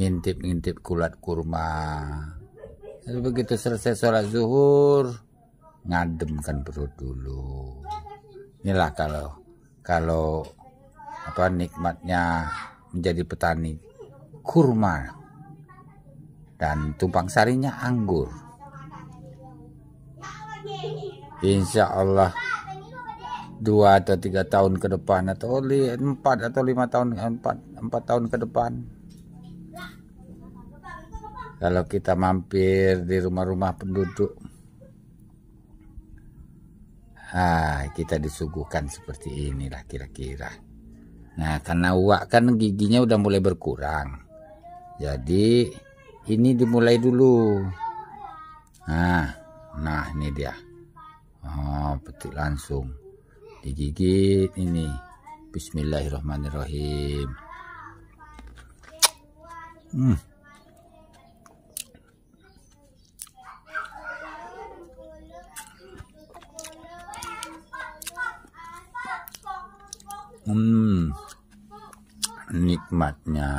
ngintip-ngintip kulat kurma Lalu begitu selesai sholat zuhur ngademkan perut dulu inilah kalau kalau apa nikmatnya menjadi petani kurma dan tumpang sarinya anggur insya Allah dua atau tiga tahun ke depan atau empat atau lima tahun empat empat tahun ke depan kalau kita mampir di rumah-rumah penduduk ah kita disuguhkan seperti inilah kira-kira nah karena uak kan giginya udah mulai berkurang jadi ini dimulai dulu nah nah ini dia oh petik langsung digigit ini bismillahirrahmanirrahim hmm Hmm, nikmatnya,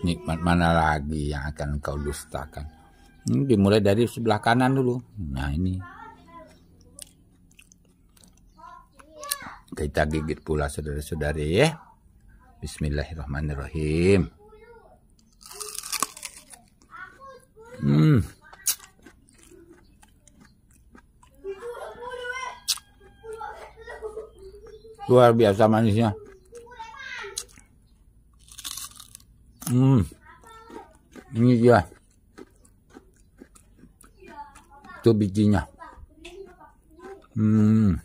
nikmat mana lagi yang akan kau dustakan? Hmm, dimulai dari sebelah kanan dulu. Nah ini, kita gigit pula saudara-saudari ya. Bismillahirrahmanirrahim. Hmm. luar biasa manisnya hmm ini dia itu bijinya hmm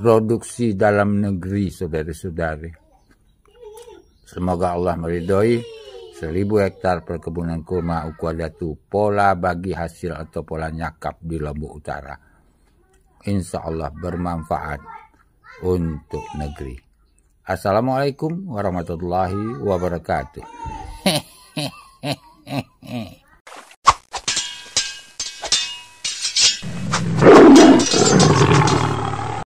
produksi dalam negeri saudari-saudari semoga Allah meridhoi Seribu hektar perkebunan kurma Ukuadatu pola bagi hasil atau pola nyakap di Lombok Utara. Insya Allah bermanfaat untuk negeri. Assalamualaikum warahmatullahi wabarakatuh.